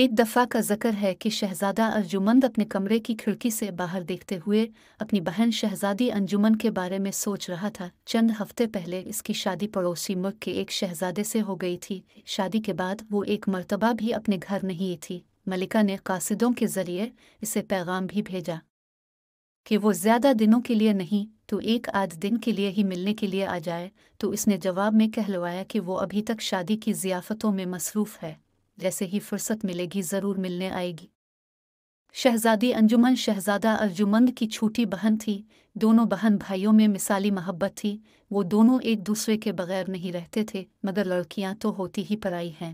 एक दफ़ा का जिक्र है कि शहजादा अर्जुमंद अपने कमरे की खिड़की से बाहर देखते हुए अपनी बहन शहजादी अंजुमन के बारे में सोच रहा था चंद हफ्ते पहले इसकी शादी पड़ोसी मुल्क के एक शहजादे से हो गई थी शादी के बाद वो एक मर्तबा भी अपने घर नहीं थी मलिका ने कासिदों के जरिए इसे पैगाम भी भेजा कि वो ज़्यादा दिनों के लिए नहीं तो एक आध दिन के लिए ही मिलने के लिए आ जाए तो इसने जवाब में कहलवाया कि वो अभी तक शादी की जियाफतों में मसरूफ़ है जैसे ही फुर्सत मिलेगी ज़रूर मिलने आएगी शहजादी अंजुमन शहजादा अर्जुमंद की छोटी बहन थी दोनों बहन भाइयों में मिसाली मोहब्बत थी वो दोनों एक दूसरे के बगैर नहीं रहते थे मगर लड़कियां तो होती ही पराई हैं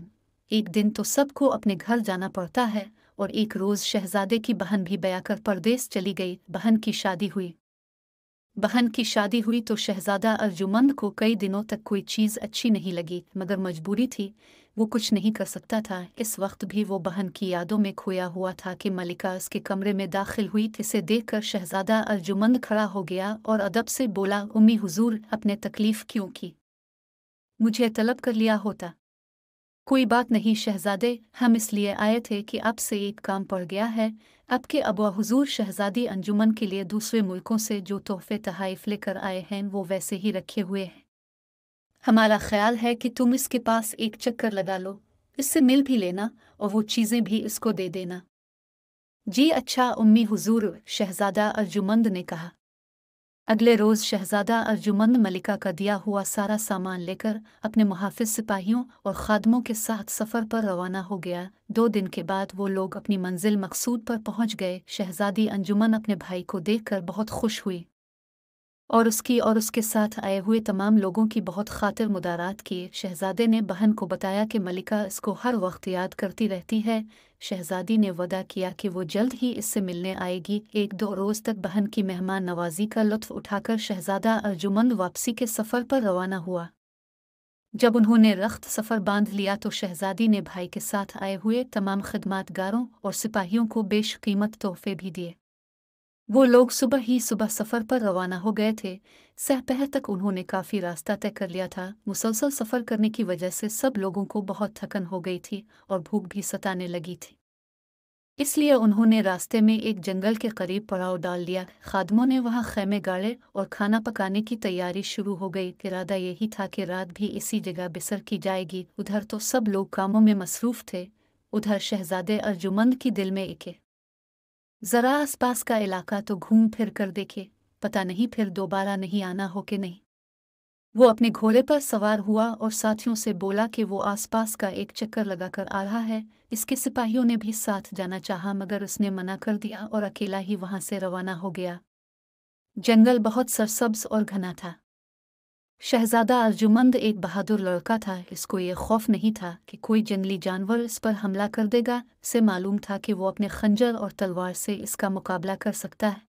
एक दिन तो सबको अपने घर जाना पड़ता है और एक रोज़ शहजादे की बहन भी बयाकर परदेस चली गई बहन की शादी हुई बहन की शादी हुई तो शहजादा अर्जुमंद को कई दिनों तक कोई चीज़ अच्छी नहीं लगी मगर मजबूरी थी वो कुछ नहीं कर सकता था इस वक्त भी वो बहन की यादों में खोया हुआ था कि मलिका उसके कमरे में दाखिल हुई इसे देखकर शहजादा अर्जुमंद खड़ा हो गया और अदब से बोला उम्मी हुजूर अपने तकलीफ़ क्यों की मुझे तलब कर लिया होता कोई बात नहीं शहजादे हम इसलिए आए थे कि अब से एक काम पड़ गया है अब के अबा शहजादी अंजुमन के लिए दूसरे मुल्कों से जो तोहफे तहाइफ लेकर आए हैं वो वैसे ही रखे हुए हैं हमारा ख्याल है कि तुम इसके पास एक चक्कर लगा लो इससे मिल भी लेना और वो चीज़ें भी इसको दे देना जी अच्छा उम्मी हुजूर शहजादा अर्जुमंद ने कहा अगले रोज शहजादा अर्जुमंद मलिका का दिया हुआ सारा सामान लेकर अपने मुहाफिज सिपाहियों और खादमों के साथ सफर पर रवाना हो गया दो दिन के बाद वो लोग अपनी मंजिल मकसूद पर पहुंच गए शहजादी अंजुमन अपने भाई को देखकर बहुत खुश हुई और उसकी और उसके साथ आए हुए तमाम लोगों की बहुत खातिर मुदारात की शहजादे ने बहन को बताया कि मलिका इसको हर वक्त याद करती रहती है शहजादी ने वदा किया कि वो जल्द ही इससे मिलने आएगी एक दो रोज़ तक बहन की मेहमान नवाजी का लुत्फ उठाकर शहजादा अर्जुमंद वापसी के सफ़र पर रवाना हुआ जब उन्होंने रख्त सफ़र बांध लिया तो शहजादी ने भाई के साथ आए हुए तमाम खदमातगारों और सिपाहियों को बेशकीमत तोहफे भी दिए वो लोग सुबह ही सुबह सफ़र पर रवाना हो गए थे सहपहर तक उन्होंने काफ़ी रास्ता तय कर लिया था मुसलसल सफ़र करने की वजह से सब लोगों को बहुत थकन हो गई थी और भूख भी सताने लगी थी इसलिए उन्होंने रास्ते में एक जंगल के करीब पड़ाव डाल लिया खादमों ने वहाँ खैमे गाड़े और खाना पकाने की तैयारी शुरू हो गई इरादा यही था कि रात भी इसी जगह बिसर की जाएगी उधर तो सब लोग कामों में मसरूफ़ थे उधर शहजादे अर्जुमंद की दिल में इके जरा आसपास का इलाका तो घूम फिर कर देखे पता नहीं फिर दोबारा नहीं आना हो कि नहीं वो अपने घोड़े पर सवार हुआ और साथियों से बोला कि वो आसपास का एक चक्कर लगाकर आ रहा है इसके सिपाहियों ने भी साथ जाना चाहा मगर उसने मना कर दिया और अकेला ही वहां से रवाना हो गया जंगल बहुत सरसब्ज और घना था शहजादा अर्जुमंद एक बहादुर लड़का था इसको ये खौफ नहीं था कि कोई जंगली जानवर इस पर हमला कर देगा से मालूम था कि वो अपने खंजर और तलवार से इसका मुकाबला कर सकता है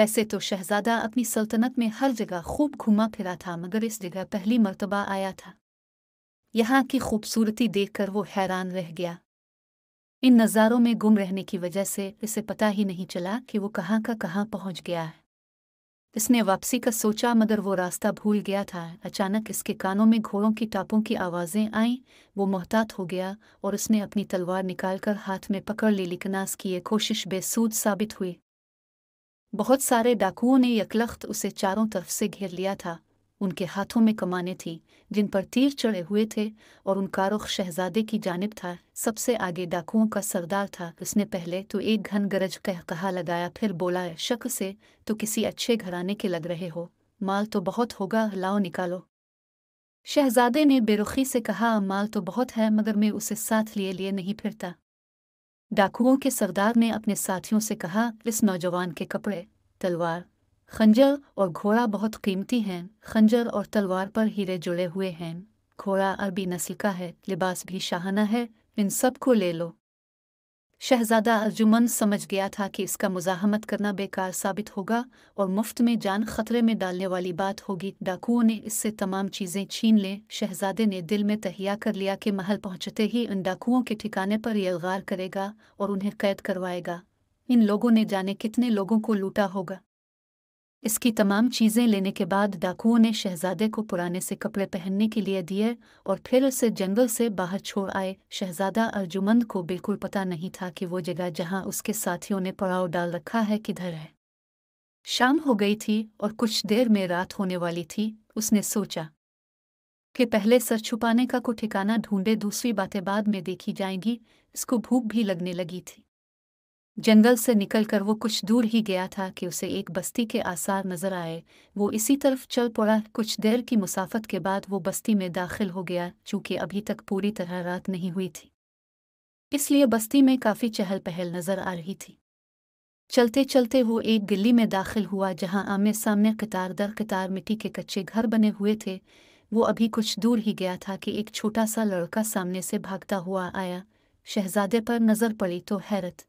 वैसे तो शहजादा अपनी सल्तनत में हर जगह खूब घुमा फिरा था मगर इस जगह पहली मरतबा आया था यहाँ की खूबसूरती देखकर वो हैरान रह गया इन नज़ारों में गुम रहने की वजह से इसे पता ही नहीं चला कि वो कहाँ का कहाँ पहुँच गया है इसने वापसी का सोचा मगर वो रास्ता भूल गया था अचानक इसके कानों में घोड़ों की टापों की आवाज़ें आईं वो मोहतात हो गया और उसने अपनी तलवार निकालकर हाथ में पकड़ ली लिकनास की ये कोशिश बेसूद साबित हुई बहुत सारे डाकुओं ने यकलख्त उसे चारों तरफ से घेर लिया था उनके हाथों में कमाने थी जिन पर तीर चढ़े हुए थे और उनका रुख शहजादे की जानब था सबसे आगे डाकुओं का सरदार था उसने पहले तो एक घन गरज कह कहा लगाया फिर बोला शक से तो किसी अच्छे घराने के लग रहे हो माल तो बहुत होगा लाओ निकालो शहजादे ने बेरुखी से कहा माल तो बहुत है मगर मैं उसे साथ लिए लिए नहीं फिरता डाकुओं के सरदार ने अपने साथियों से कहा इस नौजवान के कपड़े तलवार खंजर और घोड़ा बहुत कीमती हैं खंजर और तलवार पर हीरे जुड़े हुए हैं घोड़ा अरबी नस्ल का है लिबास भी शाहाना है इन सब को ले लो शहजादा अर्जुमन समझ गया था कि इसका मुजाहमत करना बेकार साबित होगा और मुफ्त में जान खतरे में डालने वाली बात होगी डाकुओं ने इससे तमाम चीज़ें छीन लें शहजादे ने दिल में तहिया कर लिया कि महल पहुंचते ही उन डाकुओं के ठिकाने पर यलगार करेगा और उन्हें कैद करवाएगा इन लोगों ने जाने कितने लोगों को लूटा होगा इसकी तमाम चीज़ें लेने के बाद डाकुओं ने शहजादे को पुराने से कपड़े पहनने के लिए दिए और फिर उसे जंगल से बाहर छोड़ आए शहजादा अर्जुमंद को बिल्कुल पता नहीं था कि वो जगह जहां उसके साथियों ने पड़ाव डाल रखा है किधर है शाम हो गई थी और कुछ देर में रात होने वाली थी उसने सोचा कि पहले सर छुपाने का को ठिकाना ढूंढे दूसरी बातें बाद में देखी जाएंगी इसको भूख भी लगने लगी थी जंगल से निकलकर वो कुछ दूर ही गया था कि उसे एक बस्ती के आसार नजर आए वो इसी तरफ चल पड़ा कुछ देर की मुसाफत के बाद वो बस्ती में दाखिल हो गया चूँकि अभी तक पूरी तरह रात नहीं हुई थी इसलिए बस्ती में काफ़ी चहल पहल नजर आ रही थी चलते चलते वो एक गली में दाखिल हुआ जहाँ आमने सामने कतार दर कतार मिट्टी के कच्चे घर बने हुए थे वो अभी कुछ दूर ही गया था कि एक छोटा सा लड़का सामने से भागता हुआ आया शहजादे पर नज़र पड़ी तो हैरत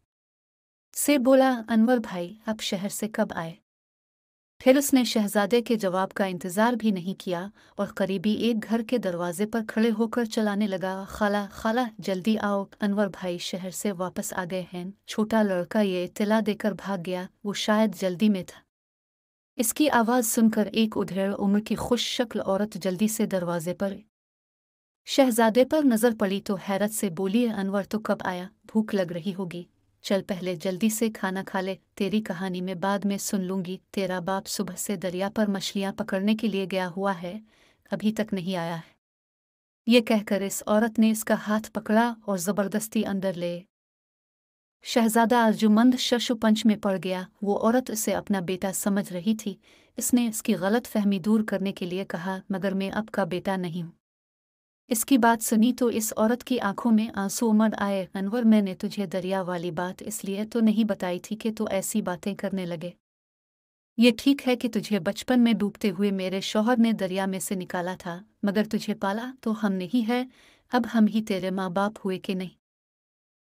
से बोला अनवर भाई आप शहर से कब आए फिर उसने शहजादे के जवाब का इंतज़ार भी नहीं किया और करीबी एक घर के दरवाजे पर खड़े होकर चलाने लगा खाला खाला जल्दी आओ अनवर भाई शहर से वापस आ गए हैं छोटा लड़का ये इतला देकर भाग गया वो शायद जल्दी में था इसकी आवाज़ सुनकर एक उधेड़ उम्र की खुश शक्ल औरत जल्दी से दरवाजे पर शहजादे पर नज़र पड़ी तो हैरत से बोली अनवर तो कब आया भूख लग रही होगी चल पहले जल्दी से खाना खा ले तेरी कहानी में बाद में सुन लूंगी तेरा बाप सुबह से दरिया पर मछलियां पकड़ने के लिए गया हुआ है अभी तक नहीं आया है ये कहकर इस औरत ने इसका हाथ पकड़ा और जबरदस्ती अंदर ले शहजादा अर्जुमंद शशुपंच में पड़ गया वो औरत उसे अपना बेटा समझ रही थी इसने इसकी गलत फहमी दूर करने के लिए कहा मगर मैं अब का बेटा नहीं हूं इसकी बात सुनी तो इस औरत की आंखों में आंसू उमड़ आए अनवर मैंने तुझे दरिया वाली बात इसलिए तो नहीं बताई थी कि तू ऐसी बातें करने लगे ये ठीक है कि तुझे बचपन में डूबते हुए मेरे शौहर ने दरिया में से निकाला था मगर तुझे पाला तो हम नहीं है अब हम ही तेरे माँ बाप हुए कि नहीं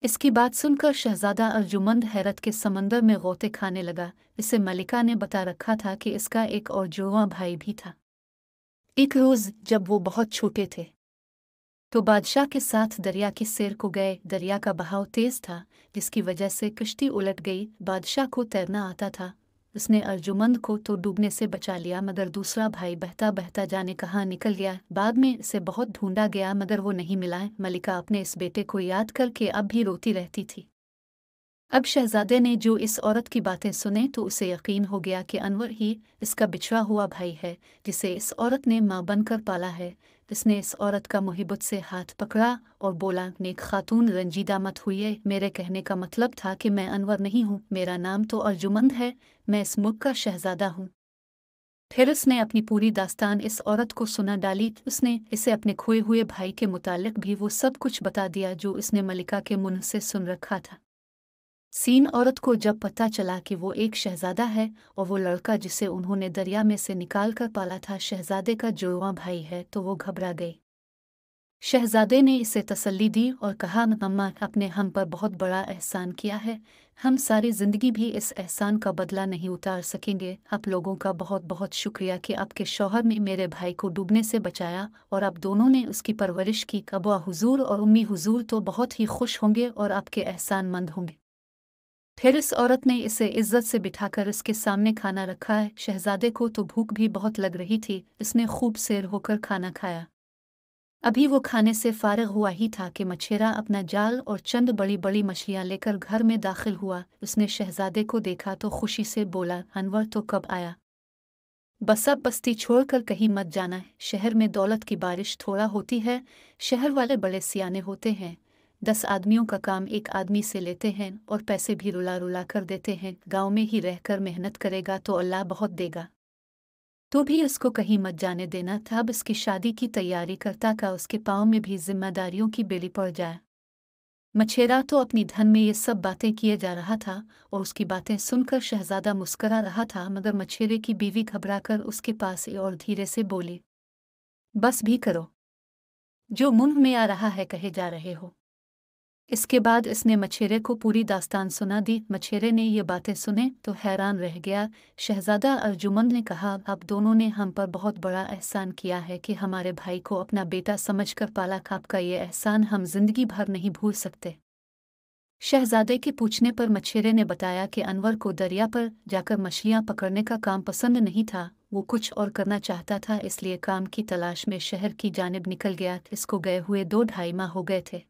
इसकी बात सुनकर शहजादा अर्जुमंद हैरत के समंदर में गोते खाने लगा इसे मलिका ने बता रखा था कि इसका एक और जुआ भाई भी था एक रोज़ जब वो बहुत छोटे थे तो बादशाह के साथ दरिया के सिर को गए दरिया का बहाव तेज था जिसकी वजह से कश्ती उलट गई बादशाह को तैरना आता था उसने अर्जुमंद को तो डूबने से बचा लिया मगर दूसरा भाई बहता बहता जाने कहाँ निकल गया बाद में इसे बहुत ढूंढा गया मगर वो नहीं मिला मलिका अपने इस बेटे को याद करके अब भी रोती रहती थी अब शहजादे ने जो इस औरत की बातें सुने तो उसे यकीन हो गया कि अनवर ही इसका बिछड़ा हुआ भाई है जिसे इस औरत ने माँ बनकर पाला है इसने इस औरत का मुहिबत से हाथ पकड़ा और बोला नेक खातून रंजीदा मत हुई मेरे कहने का मतलब था कि मैं अनवर नहीं हूँ मेरा नाम तो अर्जुमंद है मैं इस मुल्क का शहजादा हूँ फिर उसने अपनी पूरी दास्तान इस औरत को सुना डाली उसने इसे अपने खोए हुए भाई के मुतालिक भी वो सब कुछ बता दिया जो उसने मलिका के मुंह से सुन रखा था सीन औरत को जब पता चला कि वो एक शहजादा है और वो लड़का जिसे उन्होंने दरिया में से निकाल कर पाला था शहजादे का जुड़वा भाई है तो वो घबरा गई शहजादे ने इसे तसल्ली दी और कहा मम्मा आपने हम पर बहुत बड़ा एहसान किया है हम सारी ज़िंदगी भी इस एहसान का बदला नहीं उतार सकेंगे आप लोगों का बहुत बहुत शुक्रिया कि आपके शौहर ने मेरे भाई को डूबने से बचाया और आप दोनों ने उसकी परवरिश की कबुआ हुजूर और उम्मी हुजूर तो बहुत ही खुश होंगे और आपके एहसानमंद होंगे फिर इस औरत ने इसे इज्जत से बिठाकर इसके सामने खाना रखा है शहजादे को तो भूख भी बहुत लग रही थी इसने खूब सैर होकर खाना खाया अभी वो खाने से फारग हुआ ही था कि मछेरा अपना जाल और चंद बड़ी बड़ी मछलियाँ लेकर घर में दाखिल हुआ उसने शहजादे को देखा तो खुशी से बोला अनवर तो कब आया बसा बस्ती छोड़कर कहीं मत जाना शहर में दौलत की बारिश थोड़ा होती है शहर वाले बड़े सियाने होते हैं दस आदमियों का काम एक आदमी से लेते हैं और पैसे भी रुला रुला कर देते हैं गांव में ही रहकर मेहनत करेगा तो अल्लाह बहुत देगा तो भी उसको कहीं मत जाने देना था अब इसकी शादी की तैयारी करता का उसके पाँव में भी जिम्मेदारियों की बेली पड़ जाए मछेरा तो अपनी धन में ये सब बातें किए जा रहा था और उसकी बातें सुनकर शहजादा मुस्करा रहा था मगर मछेरे की बीवी घबराकर उसके पास और धीरे से बोली बस भी करो जो मुंह में आ रहा है कहे जा रहे हो इसके बाद इसने मछेरे को पूरी दास्तान सुना दी मछेरे ने ये बातें सुने तो हैरान रह गया शहजादा अर्जुमन ने कहा आप दोनों ने हम पर बहुत बड़ा एहसान किया है कि हमारे भाई को अपना बेटा समझकर पाला खाप का ये एहसान हम जिंदगी भर नहीं भूल सकते शहजादे के पूछने पर मछेरे ने बताया कि अनवर को दरिया पर जाकर मछलियाँ पकड़ने का काम पसंद नहीं था वो कुछ और करना चाहता था इसलिए काम की तलाश में शहर की जानब निकल गया इसको गए हुए दो ढाई माह हो गए थे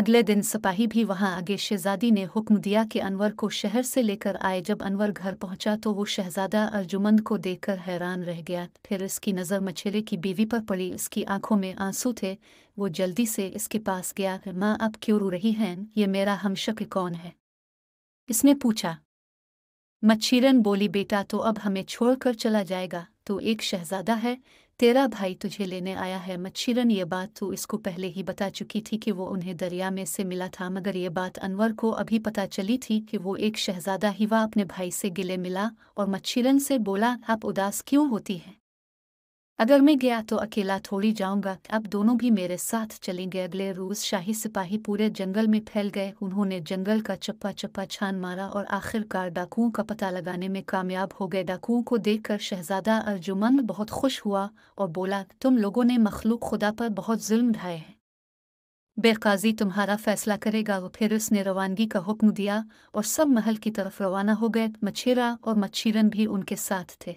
अगले दिन सिपाही भी वहां आगे शहजादी ने हुक्म दिया कि अनवर को शहर से लेकर आए जब अनवर घर पहुंचा तो वो शहजादा अर्जुमंद को देखकर हैरान रह गया फिर इसकी नज़र मछेरे की बीवी पर पड़ी इसकी आंखों में आंसू थे वो जल्दी से इसके पास गया माँ आप क्यों रो रही हैं ये मेरा हमशक कौन है इसने पूछा मच्छीरन बोली बेटा तो अब हमें छोड़कर चला जाएगा तो एक शहजादा है तेरा भाई तुझे लेने आया है मच्छिरन ये बात तू इसको पहले ही बता चुकी थी कि वो उन्हें दरिया में से मिला था मगर ये बात अनवर को अभी पता चली थी कि वो एक शहजादा वह अपने भाई से गिले मिला और मच्छिरन से बोला आप उदास क्यों होती हैं अगर मैं गया तो अकेला थोड़ी जाऊंगा अब दोनों भी मेरे साथ चलेंगे अगले रोज शाही सिपाही पूरे जंगल में फैल गए उन्होंने जंगल का चप्पा चप्पा छान मारा और आखिरकार डाकुओं का पता लगाने में कामयाब हो गए डाकुओं को देखकर शहजादा अर्जुमन बहुत खुश हुआ और बोला तुम लोगों ने मखलूक खुदा पर बहुत जुल्म ढाए हैं बेकाजी तुम्हारा फैसला करेगा वो फिर उसने रवानगी का हुक्म दिया और सब महल की तरफ रवाना हो गए मछेरा और मच्छीरन भी उनके साथ थे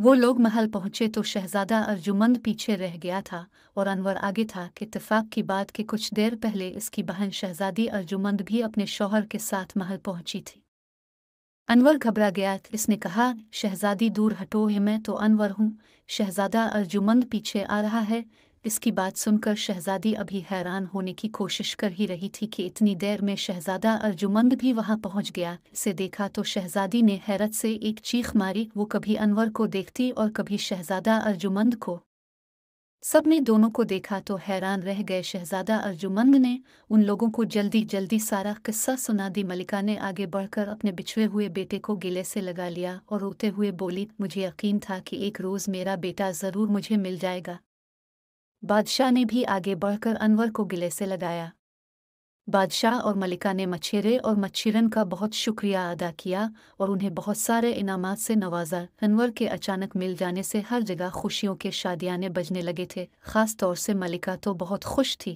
वो लोग महल पहुंचे तो शहजादा अर्जुमंद पीछे रह गया था और अनवर आगे था कि इतफाक की बात के कुछ देर पहले इसकी बहन शहजादी अर्जुमंद भी अपने शौहर के साथ महल पहुंची थी अनवर घबरा गया इसने कहा शहजादी दूर हटो है मैं तो अनवर हूँ शहजादा अर्जुमंद पीछे आ रहा है इसकी बात सुनकर शहजादी अभी हैरान होने की कोशिश कर ही रही थी कि इतनी देर में शहजादा अर्जुमंद भी वहां पहुंच गया इसे देखा तो शहजादी ने हैरत से एक चीख मारी वो कभी अनवर को देखती और कभी शहजादा अर्जुमंद को सबने दोनों को देखा तो हैरान रह गए शहजादा अर्जुमंद ने उन लोगों को जल्दी जल्दी सारा किस्सा सुना दी मलिका ने आगे बढ़कर अपने बिछुए हुए बेटे को गिले से लगा लिया और रोते हुए बोली मुझे यकीन था कि एक रोज़ मेरा बेटा ज़रूर मुझे मिल जाएगा बादशाह ने भी आगे बढ़कर अनवर को गिले से लगाया बादशाह और मलिका ने मछेरे और मच्छिरन का बहुत शुक्रिया अदा किया और उन्हें बहुत सारे इनाम से नवाजा अनवर के अचानक मिल जाने से हर जगह खुशियों के शादियाने बजने लगे थे ख़ास तौर से मलिका तो बहुत खुश थी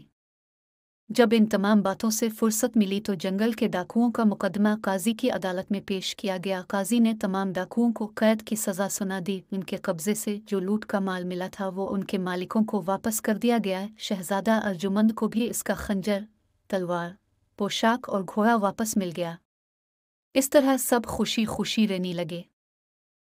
जब इन तमाम बातों से फुर्सत मिली तो जंगल के डाकुओं का मुकदमा काजी की अदालत में पेश किया गया काजी ने तमाम डाकुओं को कैद की सज़ा सुना दी उनके कब्जे से जो लूट का माल मिला था वो उनके मालिकों को वापस कर दिया गया शहजादा अर्जुमंद को भी इसका खंजर तलवार पोशाक और घोड़ा वापस मिल गया इस तरह सब खुशी खुशी रहने लगे